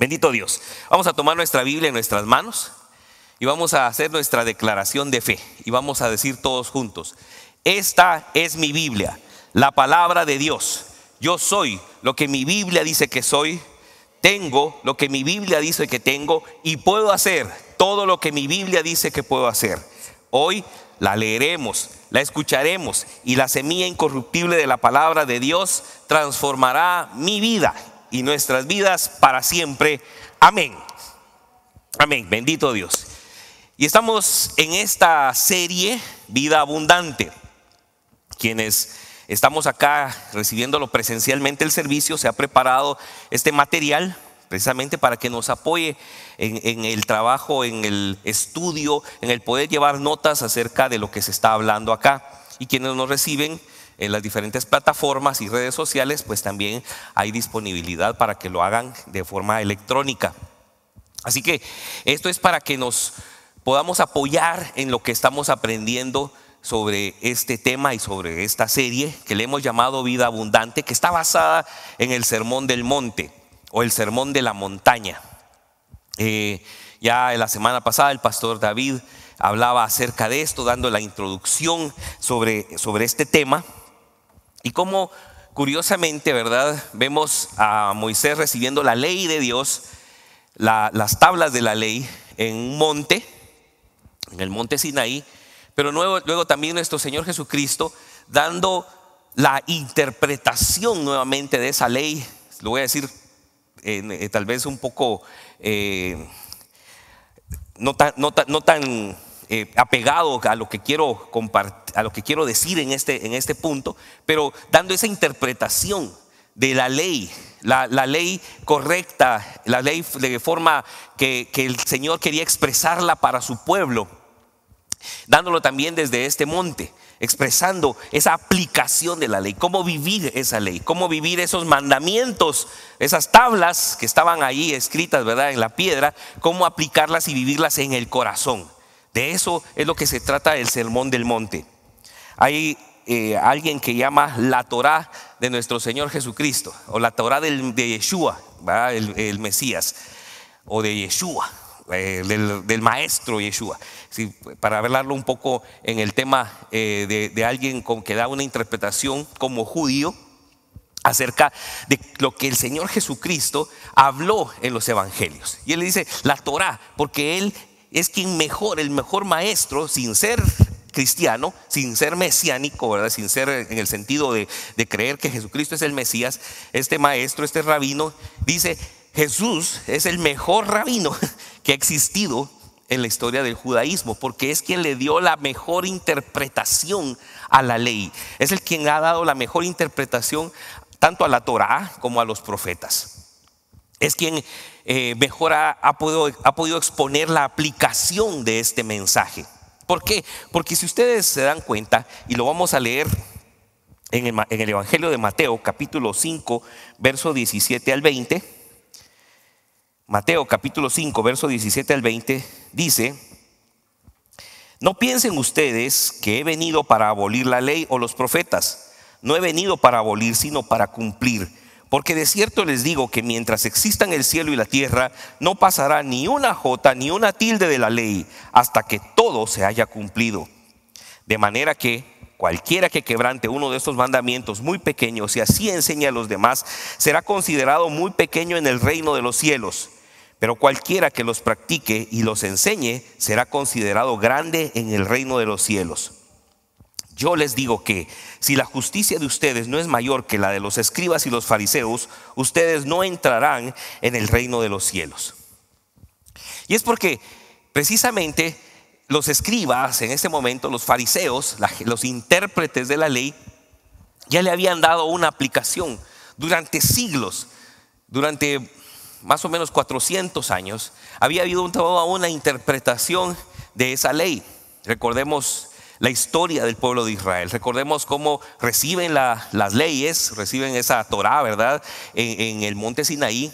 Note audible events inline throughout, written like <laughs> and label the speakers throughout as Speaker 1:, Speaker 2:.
Speaker 1: Bendito Dios. Vamos a tomar nuestra Biblia en nuestras manos y vamos a hacer nuestra declaración de fe y vamos a decir todos juntos, esta es mi Biblia, la palabra de Dios. Yo soy lo que mi Biblia dice que soy, tengo lo que mi Biblia dice que tengo y puedo hacer todo lo que mi Biblia dice que puedo hacer. Hoy la leeremos, la escucharemos y la semilla incorruptible de la palabra de Dios transformará mi vida y nuestras vidas para siempre. Amén. Amén. Bendito Dios. Y estamos en esta serie Vida Abundante. Quienes estamos acá recibiéndolo presencialmente el servicio, se ha preparado este material precisamente para que nos apoye en, en, el trabajo, en el estudio, en el poder llevar notas acerca de lo que se está hablando acá. Y quienes nos reciben en las diferentes plataformas y redes sociales, pues también hay disponibilidad para que lo hagan de forma electrónica. Así que esto es para que nos podamos apoyar en lo que estamos aprendiendo sobre este tema y sobre esta serie que le hemos llamado Vida Abundante, que está basada en el Sermón del Monte o el Sermón de la Montaña. Eh, ya la semana pasada el pastor David hablaba acerca de esto, dando la introducción sobre, sobre este tema. Y como curiosamente, ¿verdad? Vemos a Moisés recibiendo la ley de Dios, las tablas de la ley, en un monte, en el monte Sinaí, pero luego, también nuestro Señor Jesucristo dando la interpretación nuevamente de esa ley, lo voy a decir eh, tal vez un poco, eh, no tan eh, apegado a lo que quiero compartir a lo que quiero decir en este, en este punto, pero dando esa interpretación de la ley, la, ley correcta, la ley de forma que, que el Señor quería expresarla para su pueblo, dándolo también desde este monte expresando esa aplicación de la ley, cómo vivir esa ley, cómo vivir esos mandamientos, esas tablas que estaban ahí escritas, ¿verdad?, en la piedra, cómo aplicarlas y vivirlas en el corazón. De eso es lo que se trata el sermón del monte. Hay eh, alguien que llama la Torah de nuestro Señor Jesucristo, o la Torah del, de Yeshua, el, Mesías, o de Yeshua, eh, del, maestro Yeshua. para hablarlo un poco en el tema eh, de, alguien con, que da una interpretación como judío acerca de lo que el Señor Jesucristo habló en los evangelios. Y él le dice, la Torah, porque él es quien mejor, el mejor maestro, sin ser cristiano, sin ser mesiánico, ¿verdad? sin ser eh, en el sentido de, creer que Jesucristo es el Mesías, este maestro, este rabino, dice, Jesús es el mejor rabino <laughs> que ha existido en la historia del judaísmo, porque es quien le dio la mejor interpretación a la ley, es el quien ha dado la mejor interpretación tanto a la Torá como a los profetas, es quien eh, mejor ha, podido, exponer la aplicación de este mensaje. ¿Por qué? Porque si ustedes se dan cuenta, y lo vamos a leer en el, en el, Evangelio de Mateo, capítulo 5, verso 17 al 20. Mateo, capítulo 5, verso 17 al 20, dice, no piensen ustedes que he venido para abolir la ley o los profetas. No he venido para abolir, sino para cumplir. Porque de cierto les digo que mientras existan el cielo y la tierra, no pasará ni una jota ni una tilde de la ley hasta que todo se haya cumplido. De manera que cualquiera que quebrante uno de estos mandamientos muy pequeños y así enseñe a los demás, será considerado muy pequeño en el reino de los cielos. Pero cualquiera que los practique y los enseñe, será considerado grande en el reino de los cielos. Yo les digo que si la justicia de ustedes no es mayor que la de los escribas y los fariseos, ustedes no entrarán en el reino de los cielos. Y es porque precisamente los escribas en ese momento, los fariseos, los intérpretes de la ley, ya le habían dado una aplicación durante siglos, durante más o menos 400 años, había habido toda una interpretación de esa ley. Recordemos la historia del pueblo de Israel. Recordemos cómo reciben las leyes, reciben esa Torah, ¿verdad? En, el monte Sinaí,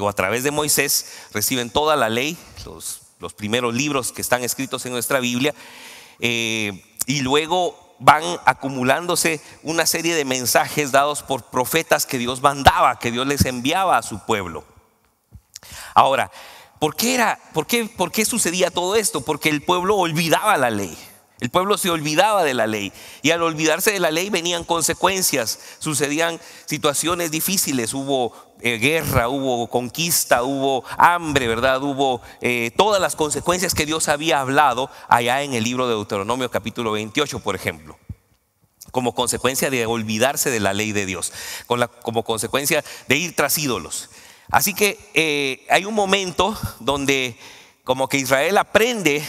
Speaker 1: o a través de Moisés, reciben toda la ley, los, primeros libros que están escritos en nuestra Biblia, eh, y luego van acumulándose una serie de mensajes dados por profetas que Dios mandaba, que Dios les enviaba a su pueblo. Ahora, ¿por era, por qué, por qué sucedía todo esto? Porque el pueblo olvidaba la ley. El pueblo se olvidaba de la ley y al olvidarse de la ley venían consecuencias, sucedían situaciones difíciles, hubo eh, guerra, hubo conquista, hubo hambre, ¿verdad? Hubo eh, todas las consecuencias que Dios había hablado allá en el libro de Deuteronomio capítulo 28, por ejemplo como consecuencia de olvidarse de la ley de Dios, como consecuencia de ir tras ídolos. Así que eh, hay un momento donde como que Israel aprende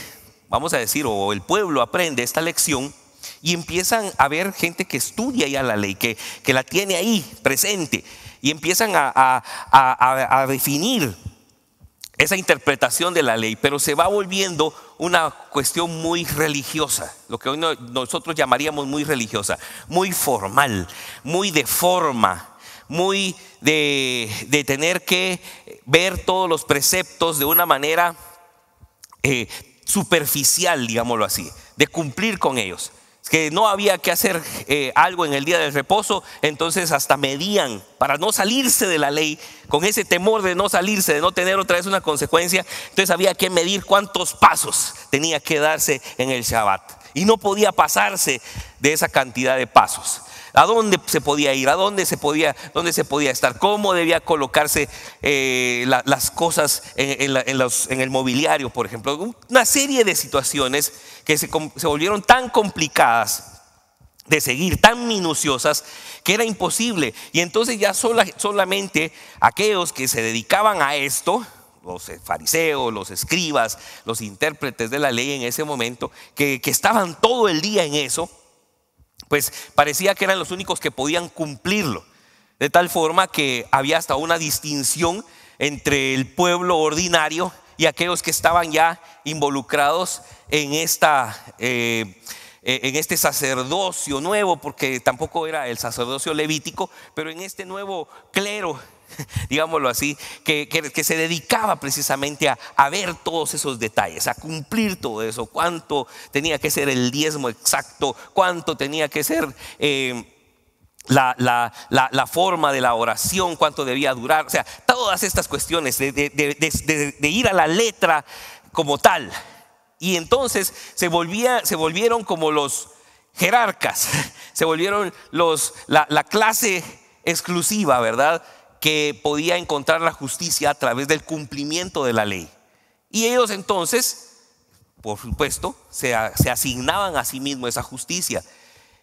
Speaker 1: vamos a decir, o el pueblo aprende esta lección y empiezan a ver gente que estudia ya la ley, que, que la tiene ahí presente, y empiezan a, definir esa interpretación de la ley, pero se va volviendo una cuestión muy religiosa, lo que hoy nosotros llamaríamos muy religiosa, muy formal, muy de forma, muy de, tener que ver todos los preceptos de una manera eh, superficial, digámoslo así, de cumplir con ellos. Que no había que hacer eh, algo en el día del reposo, entonces hasta medían para no salirse de la ley, con ese temor de no salirse, de no tener otra vez una consecuencia. Entonces había que medir cuántos pasos tenía que darse en el Shabbat. Y no podía pasarse de esa cantidad de pasos a dónde se podía ir, a dónde se podía, dónde se podía estar, cómo debía colocarse eh, las cosas en, el mobiliario, por ejemplo. Una serie de situaciones que se, volvieron tan complicadas de seguir, tan minuciosas, que era imposible. Y entonces ya solamente aquellos que se dedicaban a esto, los fariseos, los escribas, los intérpretes de la ley en ese momento, que estaban todo el día en eso, pues parecía que eran los únicos que podían cumplirlo. De tal forma que había hasta una distinción entre el pueblo ordinario y aquellos que estaban ya involucrados en, esta, eh, eh, en este sacerdocio nuevo, porque tampoco era el sacerdocio levítico, pero en este nuevo clero <laughs> digámoslo así, que, que, se dedicaba precisamente a, ver todos esos detalles, a cumplir todo eso, cuánto tenía que ser el diezmo exacto, cuánto tenía que ser... Eh, la, forma de la oración, cuánto debía durar, o sea, todas estas cuestiones de, ir a la letra como tal. Y entonces se, se volvieron como los jerarcas, <laughs> se volvieron los, la clase exclusiva, ¿verdad? que podía encontrar la justicia a través del cumplimiento de la ley. Y ellos entonces, por supuesto, se, asignaban a sí mismos esa justicia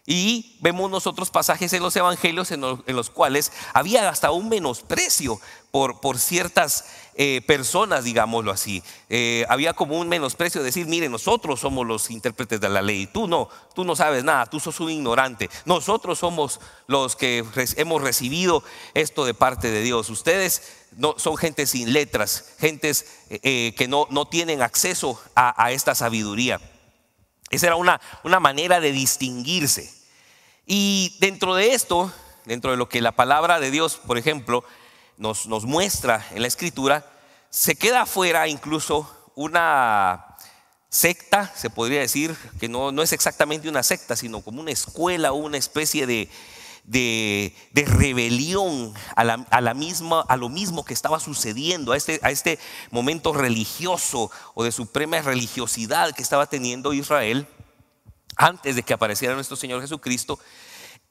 Speaker 1: y vemos nosotros pasajes en los evangelios en los, cuales había hasta un menosprecio por, por ciertas eh, personas, digámoslo así. Eh, había como un menosprecio de decir, mire, nosotros somos los intérpretes de la ley, tú no, tú no sabes nada, tú sos un ignorante. Nosotros somos los que hemos recibido esto de parte de Dios. Ustedes no, son gente sin letras, gentes eh, que no, no, tienen acceso a, a esta sabiduría. Esa era una, una manera de distinguirse. Y dentro de esto, dentro de lo que la palabra de Dios, por ejemplo, nos, muestra en la escritura, se queda afuera incluso una secta, se podría decir, que no, no es exactamente una secta, sino como una escuela o una especie de, de, rebelión a, a, la misma, a lo mismo que estaba sucediendo, a este, a este momento religioso o de suprema religiosidad que estaba teniendo Israel antes de que apareciera nuestro Señor Jesucristo,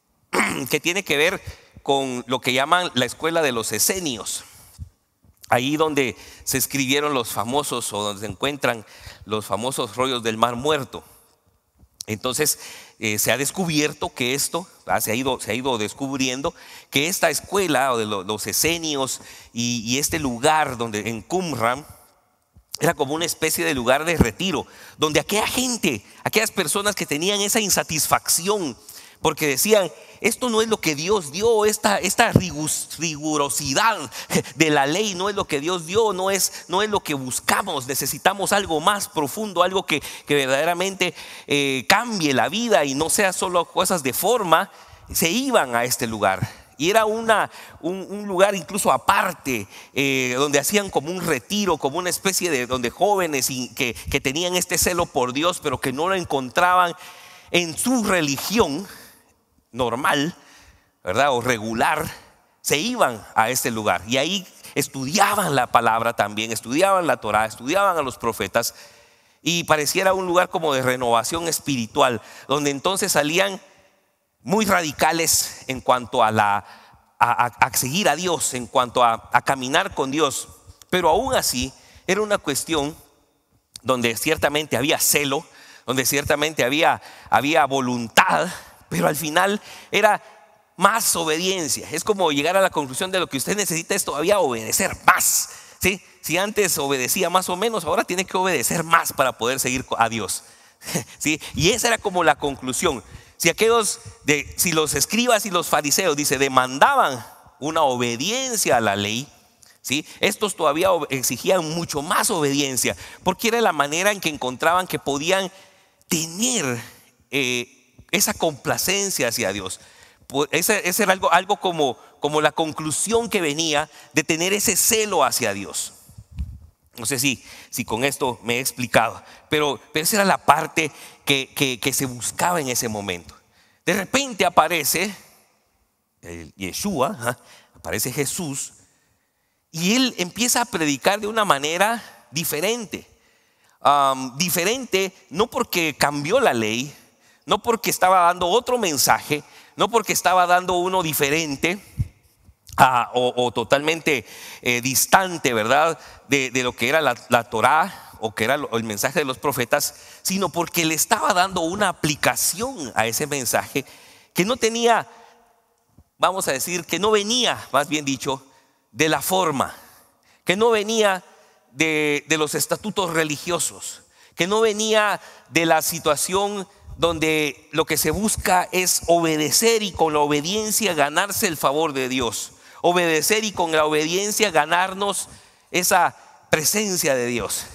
Speaker 1: <clears throat> que tiene que ver con lo que llaman la escuela de los esenios. Ahí donde se escribieron los famosos o donde se encuentran los famosos rollos del mar muerto. Entonces eh, se ha descubierto que esto, se, ha ido, descubriendo que esta escuela o de los esenios y, este lugar donde en Qumran, era como una especie de lugar de retiro, donde aquella gente, aquellas personas que tenían esa insatisfacción, porque decían, esto no es lo que Dios dio, esta, esta rigurosidad de la ley no es lo que Dios dio, no es, no es lo que buscamos, necesitamos algo más profundo, algo que, verdaderamente eh, cambie la vida y no sea solo cosas de forma, se iban a este lugar y era una, un, lugar incluso aparte, eh, donde hacían como un retiro, como una especie de donde jóvenes que, tenían este celo por Dios, pero que no lo encontraban en su religión normal, ¿verdad? O regular, se iban a este lugar. Y ahí estudiaban la palabra también, estudiaban la Torah, estudiaban a los profetas. Y pareciera un lugar como de renovación espiritual, donde entonces salían muy radicales en cuanto a, la, a, seguir a Dios, en cuanto a, caminar con Dios. Pero aún así era una cuestión donde ciertamente había celo, donde ciertamente había, había voluntad, pero al final era más obediencia. Es como llegar a la conclusión de lo que usted necesita es todavía obedecer más. ¿sí? Si antes obedecía más o menos, ahora tiene que obedecer más para poder seguir a Dios. <laughs> ¿sí? Y esa era como la conclusión. Si aquellos, si los escribas y los fariseos, dice, demandaban una obediencia a la ley, ¿Sí? Estos todavía exigían mucho más obediencia, porque era la manera en que encontraban que podían tener eh, esa complacencia hacia Dios. Pues era algo, algo como, como la conclusión que venía de tener ese celo hacia Dios. No sé si, si con esto me he explicado, pero, esa era la parte que, se buscaba en ese momento. De repente aparece el Yeshua, aparece Jesús, y él empieza a predicar de una manera diferente. diferente no porque cambió la ley, no porque estaba dando otro mensaje, no porque estaba dando uno diferente, o, totalmente eh, distante, ¿verdad? De, lo que era la, Torah Torá o que era el mensaje de los profetas, sino porque le estaba dando una aplicación a ese mensaje que no tenía, vamos a decir, que no venía, más bien dicho, de la forma, que no venía de los estatutos religiosos, que no venía de la situación donde lo que se busca es obedecer y con la obediencia ganarse el favor de Dios, obedecer y con la obediencia ganarnos esa presencia de Dios.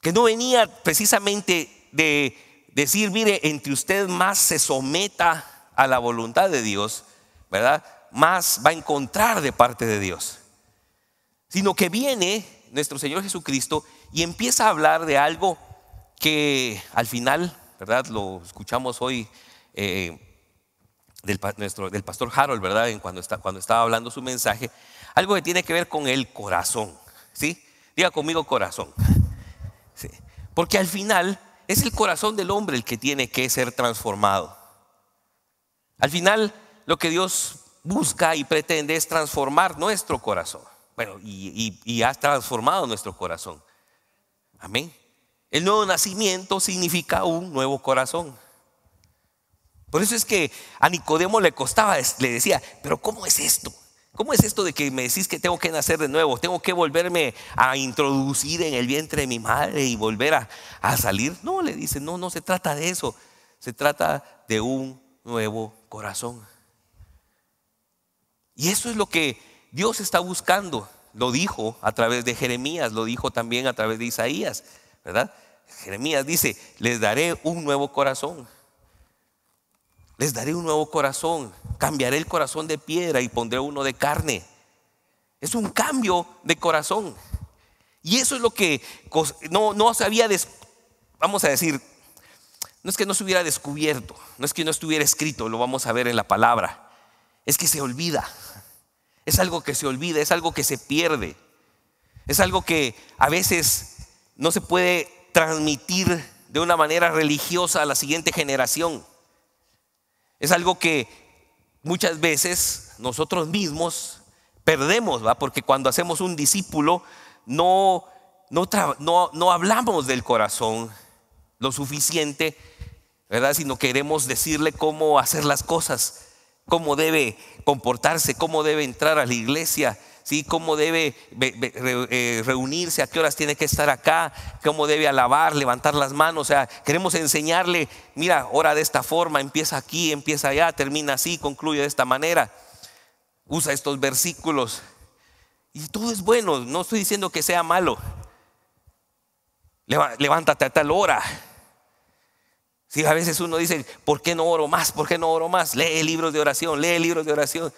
Speaker 1: Que no venía precisamente de decir, mire, entre usted más se someta a la voluntad de Dios, ¿verdad? Más va a encontrar de parte de Dios. Sino que viene nuestro Señor Jesucristo y empieza a hablar de algo que al final, ¿verdad? Lo escuchamos hoy eh, del, nuestro, del pastor Harold, ¿verdad? En cuando, está, cuando estaba hablando su mensaje, algo que tiene que ver con el corazón, ¿sí? Diga conmigo corazón. Sí. Porque al final es el corazón del hombre el que tiene que ser transformado. Al final lo que Dios busca y pretende es transformar nuestro corazón. Bueno, y, y, y ha transformado nuestro corazón. Amén. El nuevo nacimiento significa un nuevo corazón. Por eso es que a Nicodemo le costaba, le decía, pero ¿cómo es esto? ¿Cómo es esto de que me decís que tengo que nacer de nuevo? ¿Tengo que volverme a introducir en el vientre de mi madre y volver a, salir? No, le dice, no, no se trata de eso. Se trata de un nuevo corazón. Y eso es lo que Dios está buscando. Lo dijo a través de Jeremías, lo dijo también a través de Isaías, ¿verdad? Jeremías dice, les daré un nuevo corazón les daré un nuevo corazón, cambiaré el corazón de piedra y pondré uno de carne. Es un cambio de corazón. Y eso es lo que no, no se había, vamos a decir, no es que no se hubiera descubierto, no es que no estuviera escrito, lo vamos a ver en la palabra. Es que se olvida. Es algo que se olvida, es algo que se pierde. Es algo que a veces no se puede transmitir de una manera religiosa a la siguiente generación. Es algo que muchas veces nosotros mismos perdemos, Porque cuando hacemos un discípulo, no, hablamos del corazón lo suficiente, ¿verdad? Sino queremos decirle cómo hacer las cosas, cómo debe comportarse, cómo debe entrar a la iglesia, cómo debe eh, reunirse, a qué horas tiene que estar acá, cómo debe alabar, levantar las manos. O sea, queremos enseñarle, mira, ora de esta forma, empieza aquí, empieza allá, termina así, concluye de esta manera. Usa estos versículos. Y todo es bueno, no estoy diciendo que sea malo. Levántate a tal hora. Si a veces uno dice, ¿por qué no oro más? ¿Por qué no oro más? Lee libros de oración, lee libros de oración.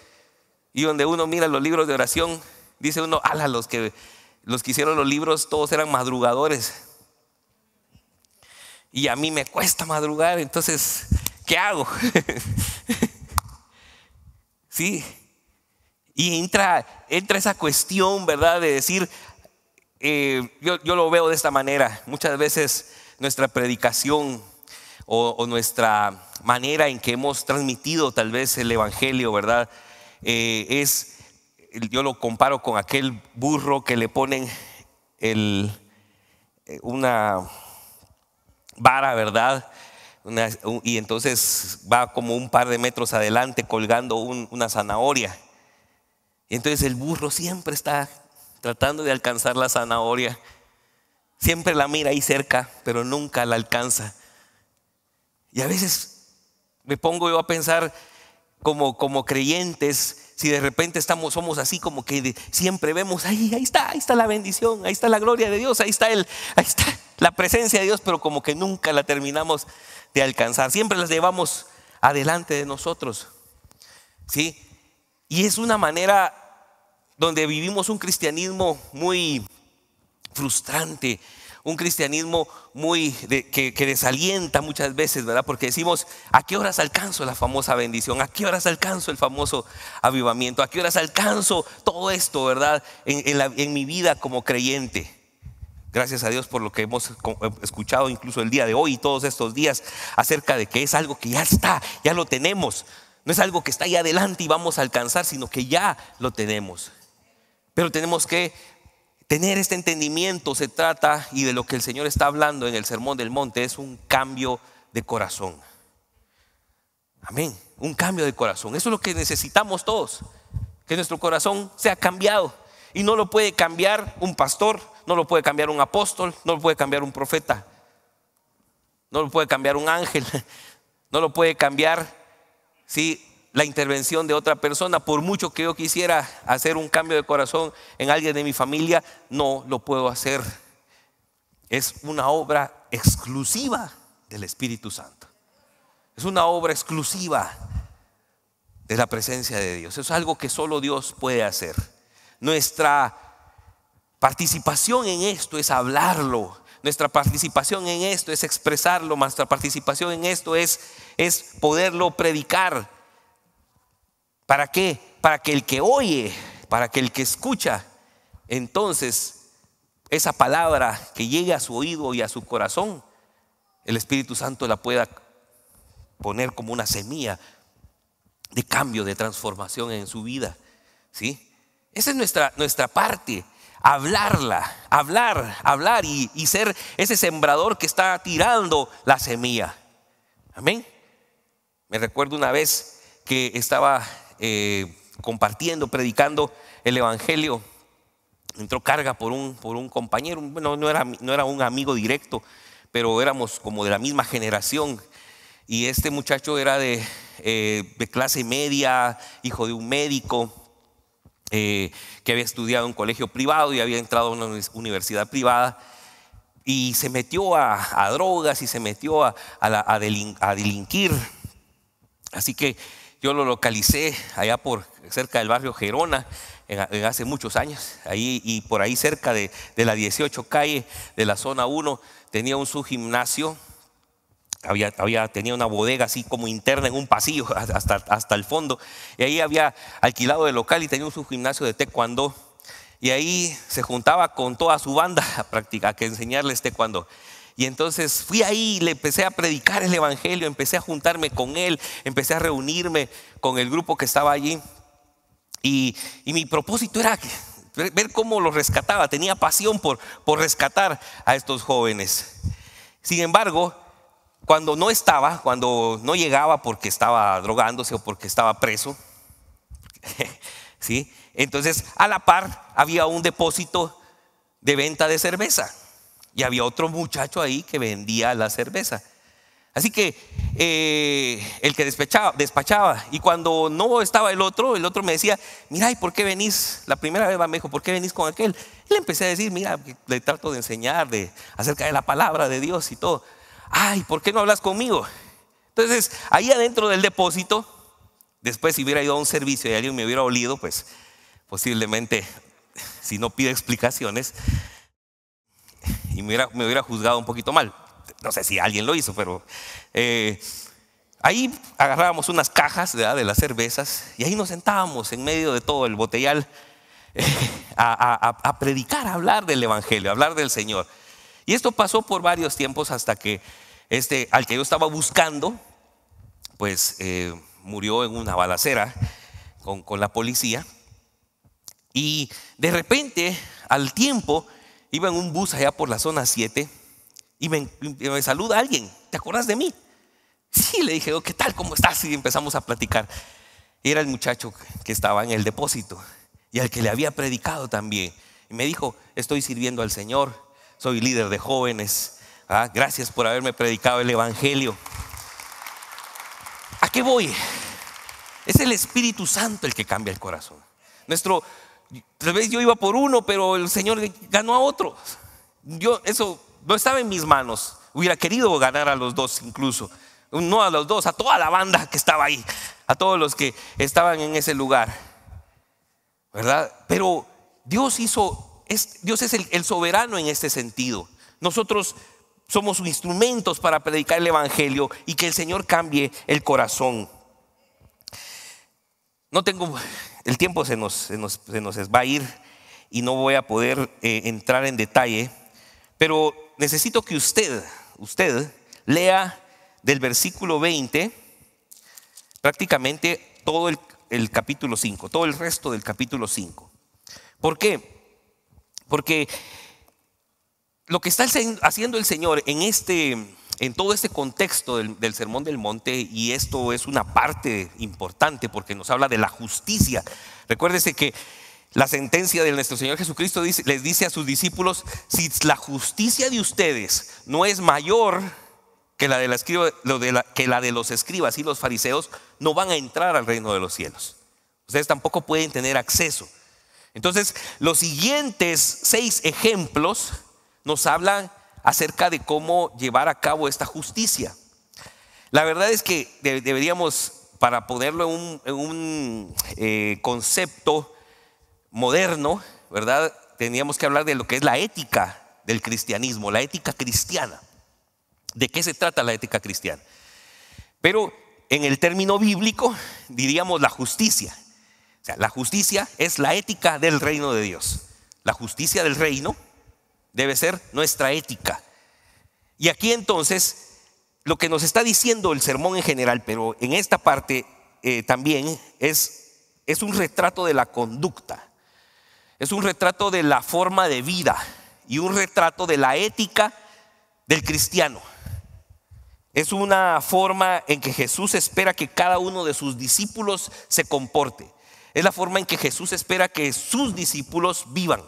Speaker 1: Y donde uno mira los libros de oración, dice uno, ala, los que, los que hicieron los libros todos eran madrugadores. Y a mí me cuesta madrugar, entonces, ¿qué hago? <laughs> sí. Y entra, entra esa cuestión, ¿verdad? De decir, eh, yo, lo veo de esta manera. Muchas veces nuestra predicación o nuestra manera en que hemos transmitido tal vez el Evangelio, ¿verdad? Eh, es, yo lo comparo con aquel burro que le ponen eh, una vara, ¿verdad? y entonces va como un par de metros adelante colgando una zanahoria. Y entonces el burro siempre está tratando de alcanzar la zanahoria. Siempre la mira ahí cerca, pero nunca la alcanza. Y a veces me pongo yo a pensar, como, creyentes, si de repente estamos, somos así como que siempre vemos, ahí, ahí está, ahí está la bendición, ahí está la gloria de Dios, ahí está, ahí está la presencia de Dios, pero como que nunca la terminamos de alcanzar, siempre las llevamos adelante de nosotros. ¿Sí? Y es una manera donde vivimos un cristianismo muy frustrante, un cristianismo muy que, desalienta muchas veces, ¿verdad? Porque decimos, ¿a qué horas alcanzo la famosa bendición? ¿A qué horas alcanzo el famoso avivamiento? ¿A qué horas alcanzo todo esto, ¿verdad? En, en mi vida como creyente. Gracias a Dios por lo que hemos eh, escuchado incluso el día de hoy y todos estos días acerca de que es algo que ya está, ya lo tenemos. No es algo que está ahí adelante y vamos a alcanzar, sino que ya lo tenemos. Pero tenemos que Tener este entendimiento se trata, y de lo que el Señor está hablando en el Sermón del Monte, es un cambio de corazón. Amén, un cambio de corazón. Eso es lo que necesitamos todos, que nuestro corazón sea cambiado. Y no lo puede cambiar un pastor, no lo puede cambiar un apóstol, no lo puede cambiar un profeta, no lo puede cambiar un ángel, <laughs> no lo puede cambiar la intervención de otra persona. Por mucho que yo quisiera hacer un cambio de corazón en alguien de mi familia, no lo puedo hacer. Es una obra exclusiva del Espíritu Santo. Es una obra exclusiva de la presencia de Dios. Es algo que solo Dios puede hacer. Nuestra participación en esto es hablarlo, nuestra participación en esto es expresarlo, nuestra participación en esto es, es poderlo predicar. ¿Para qué? Para que el que oye, para que el que escucha, entonces esa palabra que llegue a su oído y a su corazón, el Espíritu Santo la pueda poner como una semilla de cambio, de transformación en su vida. ¿Sí? Esa es nuestra, nuestra parte hablarla, hablar, hablar y, y, ser ese sembrador que está tirando la semilla. Amén. Me recuerdo una vez que estaba eh, compartiendo, predicando el Evangelio. Entró carga por un, por un compañero, bueno, no era, no era un amigo directo, pero éramos como de la misma generación. Y este muchacho era de, eh, de clase media, hijo de un médico, eh, que había estudiado en un colegio privado y había entrado a una universidad privada. Y se metió a, drogas y se metió a, delinquir. Así que yo lo localicé allá por cerca del barrio Gerona, hace muchos años, ahí y por ahí cerca de, de, la 18 calle de la zona 1, tenía un subgimnasio. gimnasio, había, había, tenía una bodega así como interna en un pasillo <laughs> hasta, hasta el fondo, y ahí había alquilado el local y tenía un subgimnasio gimnasio de taekwondo, y ahí se juntaba con toda su banda <laughs> a, practicar, que enseñarles taekwondo. Y entonces fui ahí, le empecé a predicar el Evangelio, empecé a juntarme con él, empecé a reunirme con el grupo que estaba allí. Y, mi propósito era ver cómo lo rescataba, tenía pasión por, por rescatar a estos jóvenes. Sin embargo, cuando no estaba, cuando no llegaba porque estaba drogándose o porque estaba preso, <laughs> ¿sí? entonces a la par había un depósito de venta de cerveza. Y había otro muchacho ahí que vendía la cerveza. Así que eh, el que despachaba, despachaba, y cuando no estaba el otro, el otro me decía, mira, ¿y por qué venís? La primera vez me dijo, ¿por qué venís con aquel? Y le empecé a decir, mira, le trato de enseñar de, acerca de la palabra de Dios y todo. Ay, ¿por qué no hablas conmigo? Entonces, ahí adentro del depósito, después si hubiera ido a un servicio y alguien me hubiera olido, pues posiblemente, si no pide explicaciones, y me hubiera, juzgado un poquito mal. No sé si alguien lo hizo, pero eh, ahí agarrábamos unas cajas de las cervezas y ahí nos sentábamos en medio de todo el botellal <laughs> a, predicar, a hablar del Evangelio, a hablar del Señor. Y esto pasó por varios tiempos hasta que este, al que yo estaba buscando, pues eh, murió en una balacera con, con, la policía. Y de repente, al tiempo, iba en un bus allá por la zona 7 y me, saluda alguien, ¿te acuerdas de mí? Sí, le dije, oh, ¿qué tal? ¿Cómo estás? Y empezamos a platicar. Era el muchacho que estaba en el depósito y al que le había predicado también. Y me dijo, estoy sirviendo al Señor, soy líder de jóvenes, ah, gracias por haberme predicado el Evangelio. ¿A qué voy? Es el Espíritu Santo el que cambia el corazón. Nuestro, tal vez yo iba por uno, pero el Señor ganó a otro. Yo, eso no estaba en mis manos. Hubiera querido ganar a los dos incluso. No a los dos, a toda la banda que estaba ahí, a todos los que estaban en ese lugar. ¿Verdad? Pero Dios hizo, es, Dios es el, soberano en este sentido. Nosotros somos instrumentos para predicar el Evangelio y que el Señor cambie el corazón. No tengo el tiempo se nos, va a ir y no voy a poder eh, entrar en detalle, pero necesito que usted, usted lea del versículo 20 prácticamente todo el capítulo 5, todo el resto del capítulo 5. ¿Por qué? Porque lo que está haciendo el Señor en este en todo este contexto del, Sermón del Monte, y esto es una parte importante porque nos habla de la justicia. Recuérdese que la sentencia de nuestro Señor Jesucristo les dice a sus discípulos, si la justicia de ustedes no es mayor que la de, que la de los escribas y los fariseos, no van a entrar al reino de los cielos. Ustedes tampoco pueden tener acceso. Entonces, los siguientes seis ejemplos nos hablan acerca de cómo llevar a cabo esta justicia. La verdad es que deberíamos, para ponerlo en un, eh, concepto moderno, ¿verdad? Teníamos que hablar de lo que es la ética del cristianismo, la ética cristiana. ¿De qué se trata la ética cristiana? Pero en el término bíblico diríamos la justicia. O sea, la justicia es la ética del reino de Dios. La justicia del reino debe ser nuestra ética. Y aquí entonces, lo que nos está diciendo el sermón en general, pero en esta parte eh, también, es, es un retrato de la conducta, es un retrato de la forma de vida y un retrato de la ética del cristiano. Es una forma en que Jesús espera que cada uno de sus discípulos se comporte. Es la forma en que Jesús espera que sus discípulos vivan.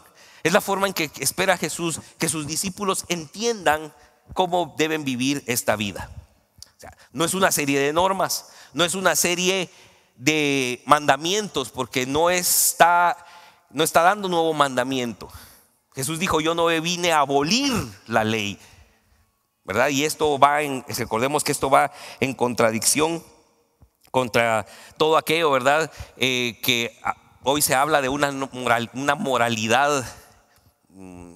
Speaker 1: Es la forma en que espera Jesús que sus discípulos entiendan cómo deben vivir esta vida. no es una serie de normas, no es una serie de mandamientos, porque no está, no está dando nuevo mandamiento. Jesús dijo, yo no vine a abolir la ley, ¿verdad? Y esto va en, recordemos que esto va en contradicción contra todo aquello, ¿verdad? Eh, que ah, hoy se habla de una, una moralidad Mm,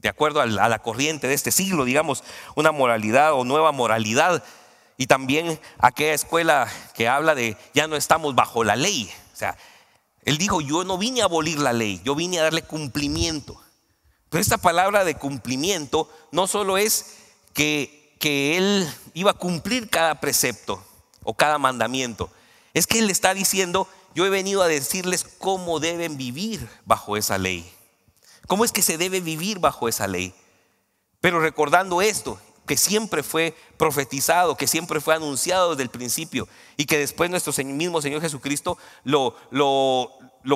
Speaker 1: de acuerdo a la corriente de este siglo, digamos, una moralidad o nueva moralidad. Y también aquella escuela que habla de ya no estamos bajo la ley. O sea, él dijo, yo no vine a abolir la ley, yo vine a darle cumplimiento. Pero esta palabra de cumplimiento no solo es que, que él iba a cumplir cada precepto o cada mandamiento, es que él está diciendo, yo he venido a decirles cómo deben vivir bajo esa ley. ¿Cómo es que se debe vivir bajo esa ley? Pero recordando esto, que siempre fue profetizado, que siempre fue anunciado desde el principio y que después nuestro mismo Señor Jesucristo lo,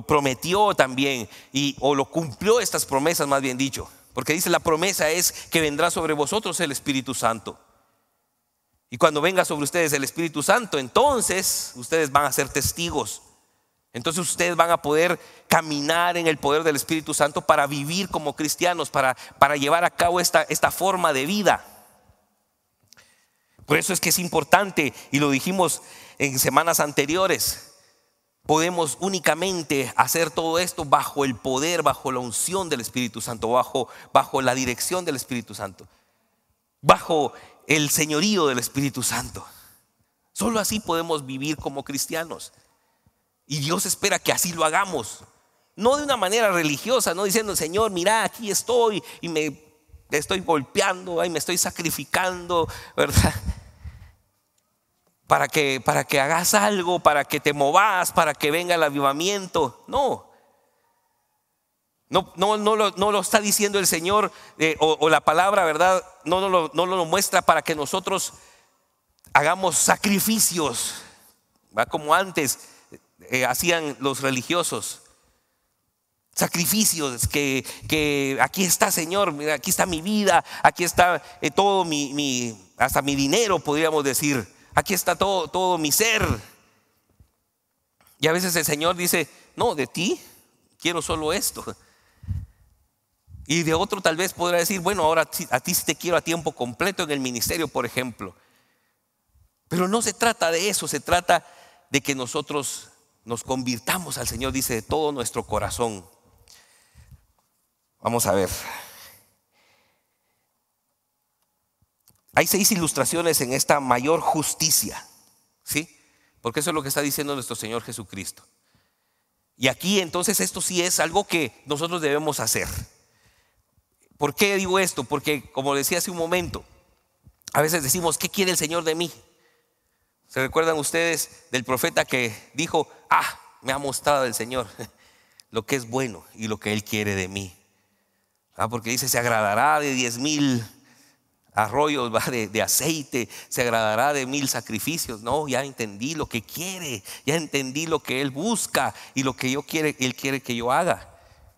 Speaker 1: prometió también y, o lo cumplió estas promesas, más bien dicho. Porque dice, la promesa es que vendrá sobre vosotros el Espíritu Santo. Y cuando venga sobre ustedes el Espíritu Santo, entonces ustedes van a ser testigos entonces ustedes van a poder caminar en el poder del Espíritu Santo para vivir como cristianos, para, llevar a cabo esta, forma de vida. Por eso es que es importante, y lo dijimos en semanas anteriores, podemos únicamente hacer todo esto bajo el poder, bajo la unción del Espíritu Santo, bajo, bajo la dirección del Espíritu Santo, bajo el señorío del Espíritu Santo. Solo así podemos vivir como cristianos. Y Dios espera que así lo hagamos. No de una manera religiosa, no diciendo, Señor, mira, aquí estoy y me estoy golpeando, ahí me estoy sacrificando, ¿verdad? Para que, para que hagas algo, para que te movas, para que venga el avivamiento. No, no, no, no, lo, no, lo, está diciendo el Señor eh, o, la palabra, ¿verdad? No, no, lo, no lo muestra para que nosotros hagamos sacrificios, ¿va? Como antes. Eh, hacían los religiosos. Sacrificios que, que, aquí está Señor, aquí está mi vida, aquí está eh, todo mi, hasta mi dinero podríamos decir, aquí está todo, todo mi ser. Y a veces el Señor dice, no, de ti quiero solo esto. Y de otro tal vez podrá decir, bueno, ahora a ti sí te quiero a tiempo completo en el ministerio, por ejemplo. Pero no se trata de eso, se trata de que nosotros nos convirtamos al Señor, dice, de todo nuestro corazón. Vamos a ver. Hay seis ilustraciones en esta mayor justicia, ¿sí? Porque eso es lo que está diciendo nuestro Señor Jesucristo. Y aquí entonces esto sí es algo que nosotros debemos hacer. ¿Por qué digo esto? Porque como decía hace un momento, a veces decimos, ¿qué quiere el Señor de mí? ¿Se recuerdan ustedes del profeta que dijo, ah, me ha mostrado el Señor <laughs> lo que es bueno y lo que Él quiere de mí? Ah, porque dice, se agradará de diez mil arroyos <laughs> de, aceite, se agradará de mil sacrificios. No, ya entendí lo que quiere, ya entendí lo que Él busca y lo que yo quiere, Él quiere que yo haga.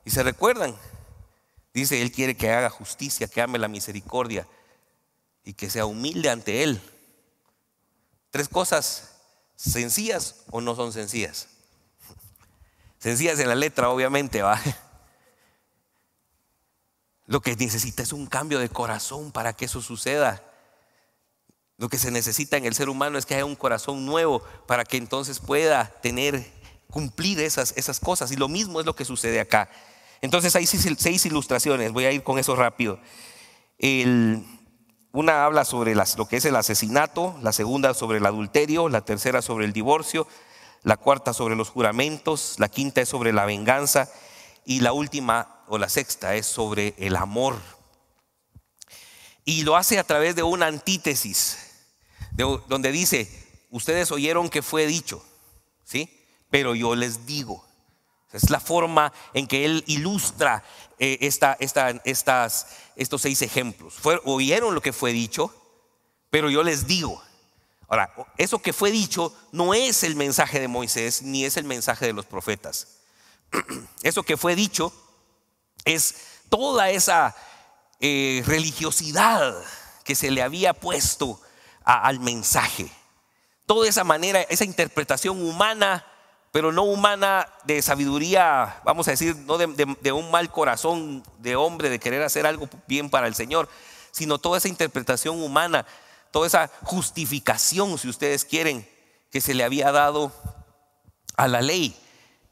Speaker 1: Y se recuerdan, dice, Él quiere que haga justicia, que ame la misericordia y que sea humilde ante Él. Tres cosas sencillas o no son sencillas. Sencillas en la letra, obviamente, va. Lo que necesita es un cambio de corazón para que eso suceda. Lo que se necesita en el ser humano es que haya un corazón nuevo para que entonces pueda tener, cumplir esas, esas cosas. Y lo mismo es lo que sucede acá. Entonces hay seis, seis ilustraciones, voy a ir con eso rápido. El, una habla sobre las, lo que es el asesinato, la segunda sobre el adulterio, la tercera sobre el divorcio, la cuarta sobre los juramentos, la quinta es sobre la venganza y la última o la sexta es sobre el amor. Y lo hace a través de una antítesis, donde dice, ustedes oyeron que fue dicho, ¿sí? Pero yo les digo. Es la forma en que él ilustra eh, estas, estos seis ejemplos. oyeron lo que fue dicho, pero yo les digo. Ahora, eso que fue dicho no es el mensaje de Moisés ni es el mensaje de los profetas. <clears throat> Eso que fue dicho es toda esa eh, religiosidad que se le había puesto al mensaje. Toda esa manera, esa interpretación humana pero no humana de sabiduría, vamos a decir, no de, un mal corazón de hombre, de querer hacer algo bien para el Señor, sino toda esa interpretación humana, toda esa justificación, si ustedes quieren, que se le había dado a la ley.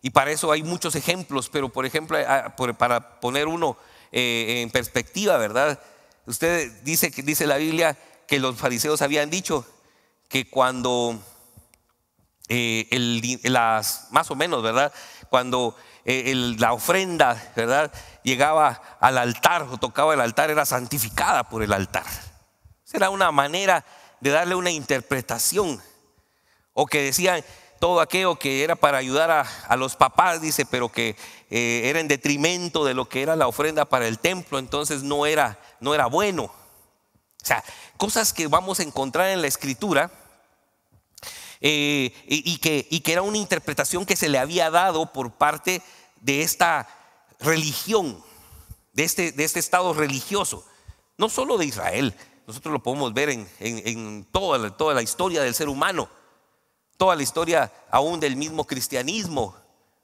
Speaker 1: Y para eso hay muchos ejemplos, pero por ejemplo, para poner uno eh, en perspectiva, ¿verdad? Usted dice, que dice la Biblia que los fariseos habían dicho que cuando eh, las, más o menos, ¿verdad? Cuando eh, la ofrenda, ¿verdad? Llegaba al altar o tocaba el altar, era santificada por el altar. Era una manera de darle una interpretación. O que decían todo aquello que era para ayudar a, los papás, dice, pero que eh, era en detrimento de lo que era la ofrenda para el templo, entonces no era, no era bueno. O sea, cosas que vamos a encontrar en la escritura eh, y, que, y que era una interpretación que se le había dado por parte de esta religión, de este, de este estado religioso, no solo de Israel, nosotros lo podemos ver en, toda, toda la historia del ser humano, toda la historia aún del mismo cristianismo,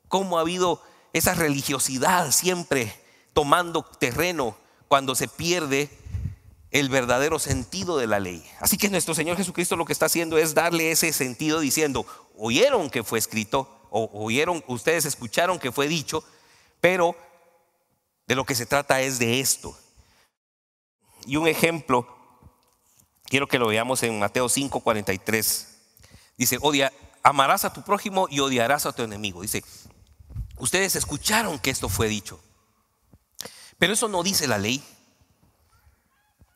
Speaker 1: cómo ha habido esa religiosidad siempre tomando terreno cuando se pierde el verdadero sentido de la ley. Así que nuestro Señor Jesucristo lo que está haciendo es darle ese sentido diciendo, oyeron que fue escrito, o oyeron, ustedes escucharon que fue dicho, pero de lo que se trata es de esto. Y un ejemplo, quiero que lo veamos en Mateo 5, 43. Dice, odia, amarás a tu prójimo y odiarás a tu enemigo. Dice, ustedes escucharon que esto fue dicho, pero eso no dice la ley.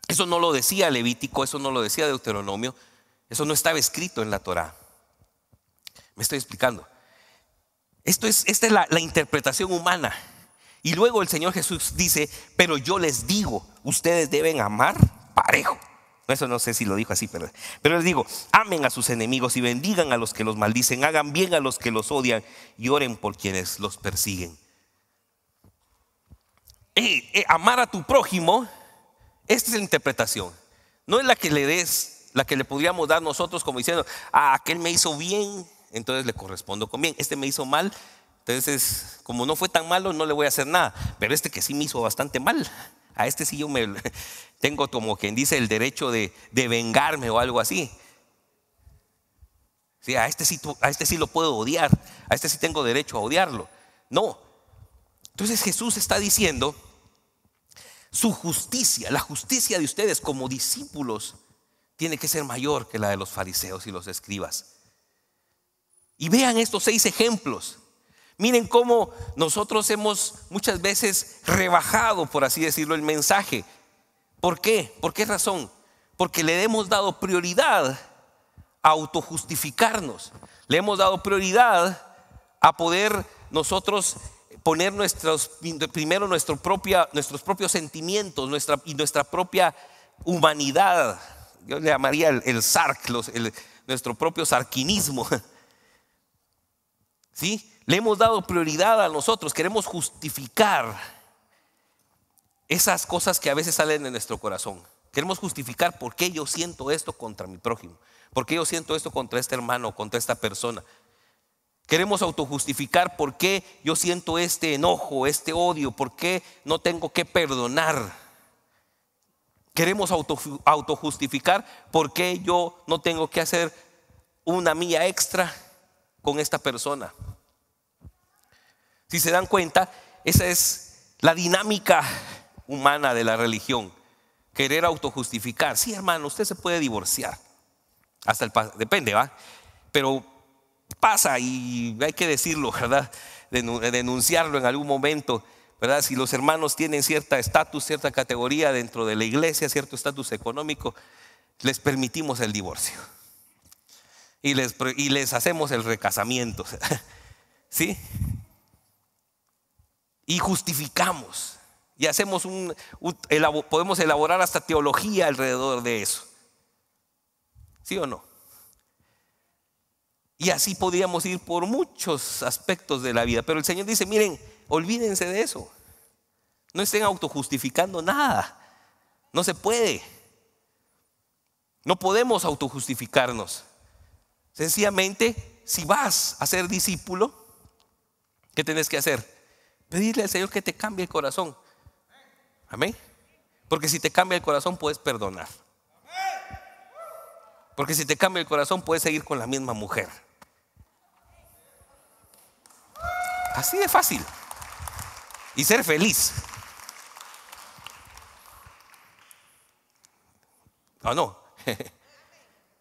Speaker 1: Eso no lo decía Levítico, eso no lo decía Deuteronomio, eso no estaba escrito en la Torá. Me estoy explicando. Esto es, esta es la, interpretación humana. Y luego el Señor Jesús dice, pero yo les digo, ustedes deben amar parejo. Eso no sé si lo dijo así, pero, pero les digo, amen a sus enemigos y bendigan a los que los maldicen, hagan bien a los que los odian y oren por quienes los persiguen. Eh, eh, amar a tu prójimo esta es la interpretación. No es la que le des, la que le podríamos dar nosotros como diciendo, ah, aquel me hizo bien, entonces le correspondo con bien. Este me hizo mal, entonces como no fue tan malo, no le voy a hacer nada. Pero este que sí me hizo bastante mal, a este sí yo me <laughs> tengo como quien dice el derecho de, vengarme o algo así. Sí, a, este sí, a este sí lo puedo odiar, a este sí tengo derecho a odiarlo. No. Entonces Jesús está diciendo su justicia, la justicia de ustedes como discípulos, tiene que ser mayor que la de los fariseos y los escribas. Y vean estos seis ejemplos. Miren cómo nosotros hemos muchas veces rebajado, por así decirlo, el mensaje. ¿Por qué? ¿Por qué razón? Porque le hemos dado prioridad a autojustificarnos. Le hemos dado prioridad a poder nosotros poner nuestros, primero nuestro propia, nuestros propios sentimientos nuestra, y nuestra propia humanidad. Yo le llamaría el, sarc, nuestro propio sarquinismo. <laughs> ¿Sí? Le hemos dado prioridad a nosotros, queremos justificar esas cosas que a veces salen de nuestro corazón. Queremos justificar por qué yo siento esto contra mi prójimo, por qué yo siento esto contra este hermano, contra esta persona. Queremos autojustificar por qué yo siento este enojo, este odio, por qué no tengo que perdonar. Queremos autojustificar por qué yo no tengo que hacer una mía extra con esta persona. Si se dan cuenta, esa es la dinámica humana de la religión. Querer autojustificar. Sí, hermano, usted se puede divorciar. Hasta el depende, ¿va? Pero pasa y hay que decirlo, ¿verdad? Denunciarlo en algún momento, ¿verdad? Si los hermanos tienen cierta estatus, cierta categoría dentro de la iglesia, cierto estatus económico, les permitimos el divorcio. Y les, hacemos el recasamiento. <laughs> ¿Sí? Y justificamos. Y hacemos un, podemos elaborar hasta teología alrededor de eso. ¿Sí o no? Y así podríamos ir por muchos aspectos de la vida. Pero el Señor dice, miren, olvídense de eso. No estén autojustificando nada. No se puede. No podemos autojustificarnos. Sencillamente, si vas a ser discípulo, ¿qué tenés que hacer? Pedirle al Señor que te cambie el corazón. Amén. Porque si te cambia el corazón puedes perdonar. Porque si te cambia el corazón puedes seguir con la misma mujer. Así de fácil. Y ser feliz. ¿O no? <laughs>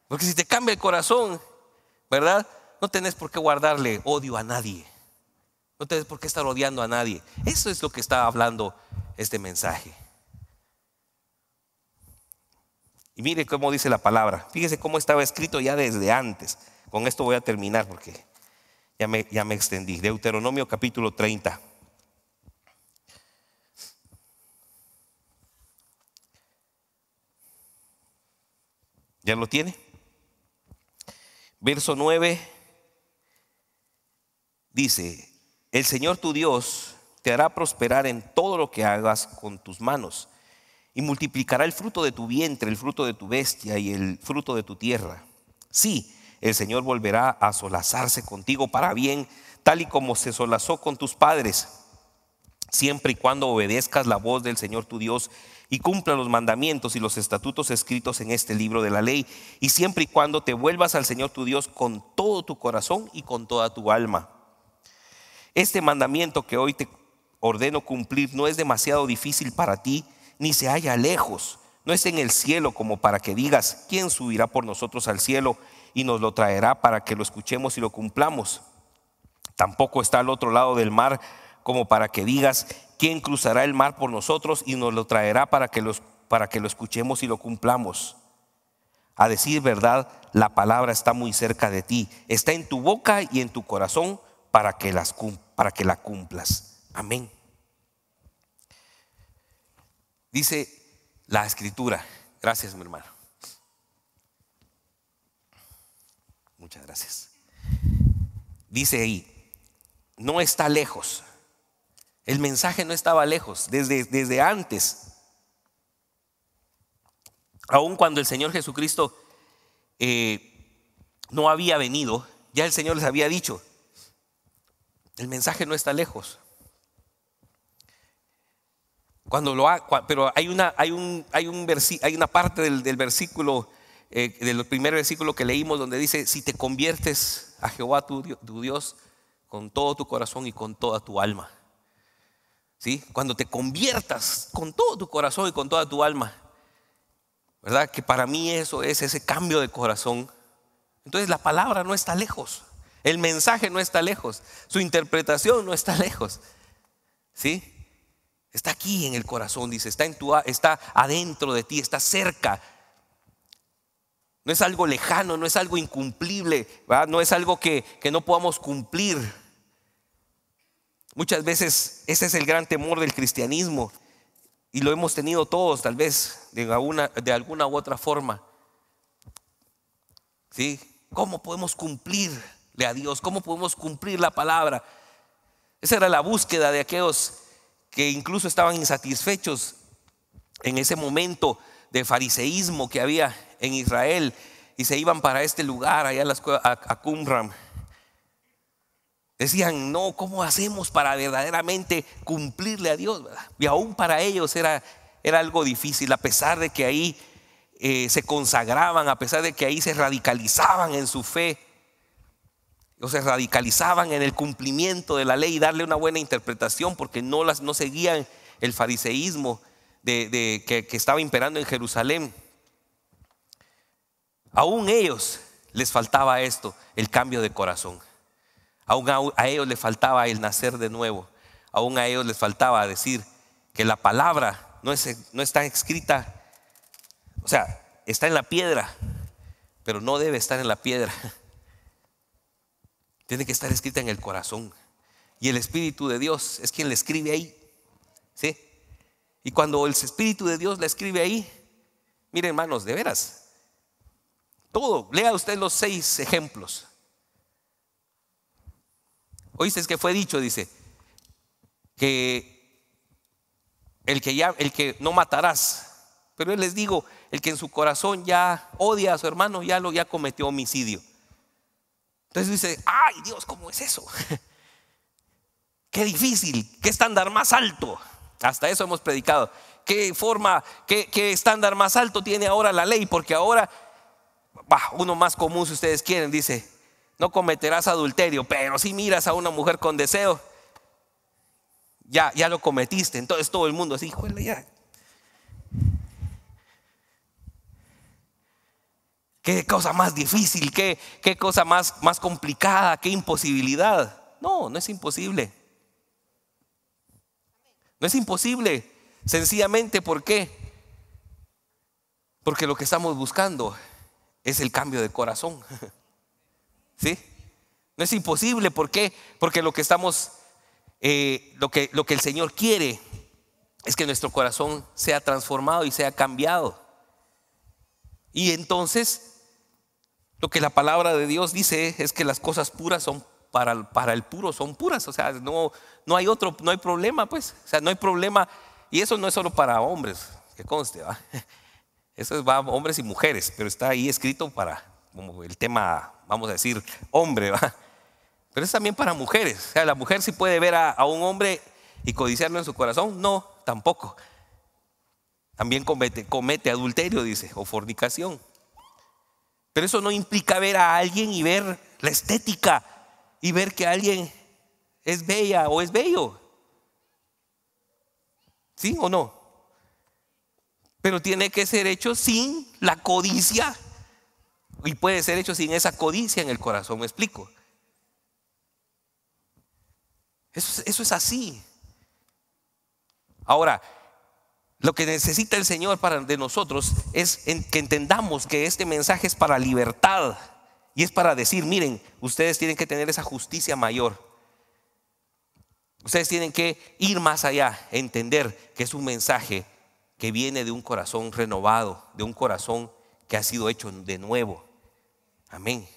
Speaker 1: Porque si te cambia el corazón, ¿verdad? No tenés por qué guardarle odio a nadie. No tenés por qué estar odiando a nadie. Eso es lo que está hablando este mensaje. Y mire cómo dice la palabra. Fíjese cómo estaba escrito ya desde antes. Con esto voy a terminar porque ya me, extendí. Deuteronomio capítulo 30. ¿Ya lo tiene? Verso 9 dice, el Señor tu Dios te hará prosperar en todo lo que hagas con tus manos y multiplicará el fruto de tu vientre, el fruto de tu bestia y el fruto de tu tierra. Sí, el Señor volverá a solazarse contigo para bien, tal y como se solazó con tus padres, siempre y cuando obedezcas la voz del Señor tu Dios y cumpla los mandamientos y los estatutos escritos en este libro de la ley, y siempre y cuando te vuelvas al Señor tu Dios con todo tu corazón y con toda tu alma. Este mandamiento que hoy te ordeno cumplir no es demasiado difícil para ti, ni se halla lejos, no es en el cielo como para que digas, ¿quién subirá por nosotros al cielo? y nos lo traerá para que lo escuchemos y lo cumplamos. Tampoco está al otro lado del mar como para que digas, ¿quién cruzará el mar por nosotros y nos lo traerá para que, para que lo escuchemos y lo cumplamos? A decir verdad, la palabra está muy cerca de ti, está en tu boca y en tu corazón para que, para que la cumplas. Amén. Dice la escritura, gracias mi hermano. Muchas gracias. Dice ahí, no está lejos. El mensaje no estaba lejos, desde, desde antes. Aun cuando el Señor Jesucristo eh, no había venido, ya el Señor les había dicho, el mensaje no está lejos. Cuando lo ha, pero hay una, hay un, hay un hay una parte del, del versículo eh, del primer versículo que leímos, donde dice, si te conviertes a Jehová tu, tu Dios con todo tu corazón y con toda tu alma. ¿Sí? Cuando te conviertas con todo tu corazón y con toda tu alma. ¿Verdad? Que para mí eso es ese cambio de corazón. Entonces la palabra no está lejos. El mensaje no está lejos. Su interpretación no está lejos. ¿Sí? Está aquí en el corazón, dice. Está, en tu, está adentro de ti, está cerca no es algo lejano, no es algo incumplible, no es algo que, que no podamos cumplir. Muchas veces ese es el gran temor del cristianismo y lo hemos tenido todos tal vez de alguna, de alguna u otra forma. ¿Sí? ¿Cómo podemos cumplirle a Dios? ¿Cómo podemos cumplir la palabra? Esa era la búsqueda de aquellos que incluso estaban insatisfechos en ese momento de fariseísmo que había en Israel y se iban para este lugar, allá a, a Decían, no, ¿cómo hacemos para verdaderamente cumplirle a Dios? Y aún para ellos era, era algo difícil, a pesar de que ahí eh, se consagraban, a pesar de que ahí se radicalizaban en su fe, o se radicalizaban en el cumplimiento de la ley y darle una buena interpretación, porque no, las, no seguían el fariseísmo que estaba imperando en Jerusalén. Aún ellos les faltaba esto, el cambio de corazón. Aún a ellos les faltaba el nacer de nuevo. Aún a ellos les faltaba decir que la palabra no, es, no está escrita, o sea, está en la piedra, pero no debe estar en la piedra. <laughs> Tiene que estar escrita en el corazón. Y el Espíritu de Dios es quien la escribe ahí. ¿Sí? Y cuando el Espíritu de Dios la escribe ahí, miren hermanos, de veras, todo. Lea usted los seis ejemplos. Oíste es que fue dicho, dice, que el que ya, el que no matarás. Pero él les digo, el que en su corazón ya odia a su hermano, ya lo ya cometió homicidio. Entonces dice, ay Dios, ¿cómo es eso? <laughs> qué difícil, qué estándar más alto. Hasta eso hemos predicado. ¿Qué forma, qué, qué estándar más alto tiene ahora la ley? Porque ahora uno más común si ustedes quieren, dice, no cometerás adulterio, pero si miras a una mujer con deseo, ya, ya lo cometiste. Entonces todo el mundo así, híjole, ya. Qué cosa más difícil, qué, qué cosa más, más complicada, qué imposibilidad. No, no es imposible. No es imposible. Sencillamente, ¿por qué? Porque lo que estamos buscando es el cambio de corazón. <laughs> ¿Sí? No es imposible, ¿por qué? Porque lo que estamos, eh, lo, que, lo que el Señor quiere es que nuestro corazón sea transformado y sea cambiado. Y entonces, lo que la palabra de Dios dice es que las cosas puras son para, para el puro, son puras. O sea, no, no hay otro, no hay problema, pues. O sea, no hay problema. Y eso no es solo para hombres, que conste, ¿va? <laughs> Eso va hombres y mujeres, pero está ahí escrito para como el tema, vamos a decir, hombre, ¿va? pero es también para mujeres. O sea, la mujer sí puede ver a, un hombre y codiciarlo en su corazón, no, tampoco. También comete, comete adulterio, dice, o fornicación. Pero eso no implica ver a alguien y ver la estética y ver que alguien es bella o es bello. ¿Sí o no? pero tiene que ser hecho sin la codicia. Y puede ser hecho sin esa codicia en el corazón, me explico. Eso, es así. Ahora, lo que necesita el Señor para de nosotros es que entendamos que este mensaje es para libertad y es para decir, miren, ustedes tienen que tener esa justicia mayor. Ustedes tienen que ir más allá, entender que es un mensaje que viene de un corazón renovado, de un corazón que ha sido hecho de nuevo. Amén.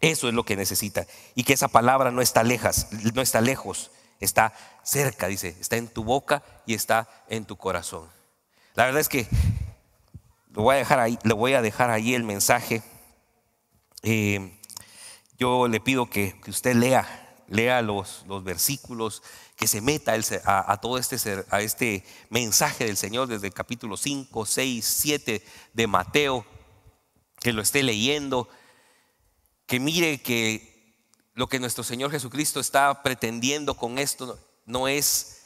Speaker 1: Eso es lo que necesita. Y que esa palabra no está lejos, no está lejos, está cerca, dice, está en tu boca y está en tu corazón. La verdad es que voy a dejar ahí, le voy a dejar ahí el mensaje. Eh, yo le pido que, usted lea, lea los versículos que se meta a, todo este, a este mensaje del Señor desde el capítulo 5, 6, 7 de Mateo, que lo esté leyendo, que mire que lo que nuestro Señor Jesucristo está pretendiendo con esto no es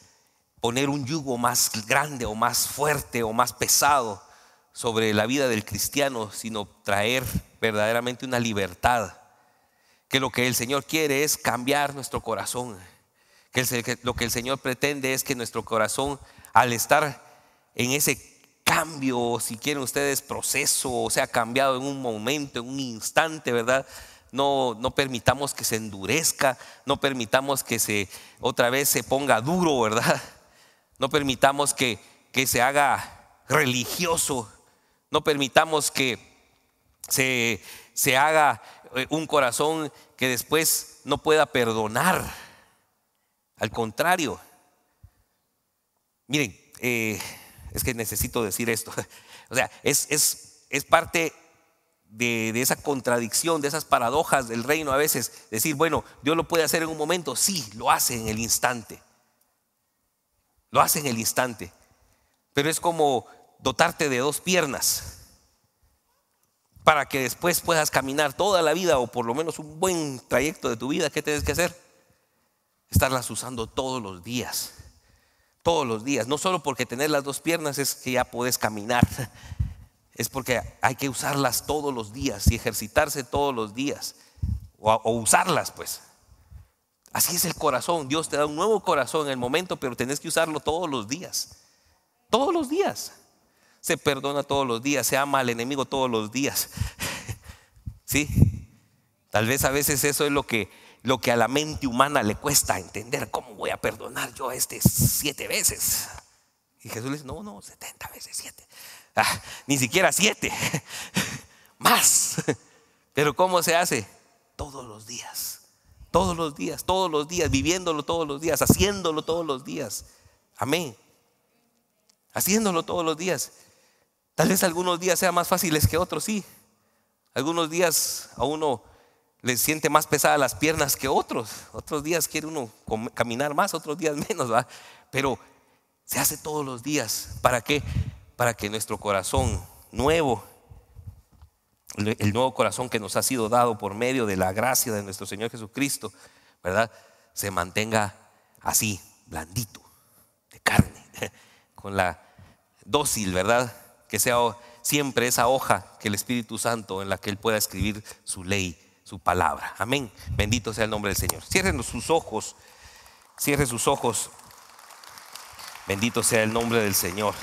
Speaker 1: poner un yugo más grande o más fuerte o más pesado sobre la vida del cristiano, sino traer verdaderamente una libertad, que lo que el Señor quiere es cambiar nuestro corazón lo que el Señor pretende es que nuestro corazón, al estar en ese cambio, si quieren ustedes, proceso, o sea, cambiado en un momento, en un instante, ¿verdad? No, no, permitamos que se endurezca, no permitamos que se otra vez se ponga duro, ¿verdad? No permitamos que, que se haga religioso, no permitamos que se haga eh, un corazón que después no pueda perdonar. Al contrario, miren, eh, es que necesito decir esto. <laughs> O sea, es, es, parte de, de, esa contradicción, de esas paradojas del reino a veces. Decir, bueno, Dios lo puede hacer en un momento. Sí, lo hace en el instante. Lo hace en el instante. Pero es como dotarte de dos piernas para que después puedas caminar toda la vida o por lo menos un buen trayecto de tu vida. ¿Qué tienes que hacer? estarlas usando todos los días. Todos los días. No solo porque tener las dos piernas es que ya puedes caminar. <laughs> Es porque hay que usarlas todos los días y ejercitarse todos los días. O, usarlas, pues. Así es el corazón. Dios te da un nuevo corazón en el momento, pero tenés que usarlo todos los días. Todos los días. Se perdona todos los días, se ama al enemigo todos los días. <laughs> ¿Sí? Tal vez a veces eso es lo que lo que a la mente humana le cuesta entender, ¿cómo voy a perdonar yo a este siete veces? Y Jesús le dice, no, no, 70 veces siete. Ah, ni siquiera siete, <laughs> más. Pero ¿cómo se hace? Todos los días, todos los días, todos los días, viviéndolo todos los días, haciéndolo todos los días. Amén. Haciéndolo todos los días. Tal vez algunos días sean más fáciles que otros, sí. Algunos días a uno le siente más pesada las piernas que otros. Otros días quiere uno caminar más, otros días <laughs> menos, Pero se hace todos los días. ¿Para qué? Para que nuestro corazón nuevo, el nuevo corazón que nos ha sido dado por medio de la gracia de nuestro Señor Jesucristo, ¿verdad? Se mantenga así, blandito, de carne, <laughs> con la dócil, ¿verdad? Que sea siempre esa hoja que el Espíritu Santo en la que Él pueda escribir su ley su palabra. Amén. Bendito sea el nombre del Señor. Cierren sus ojos. Cierren sus ojos. Bendito sea el nombre del Señor.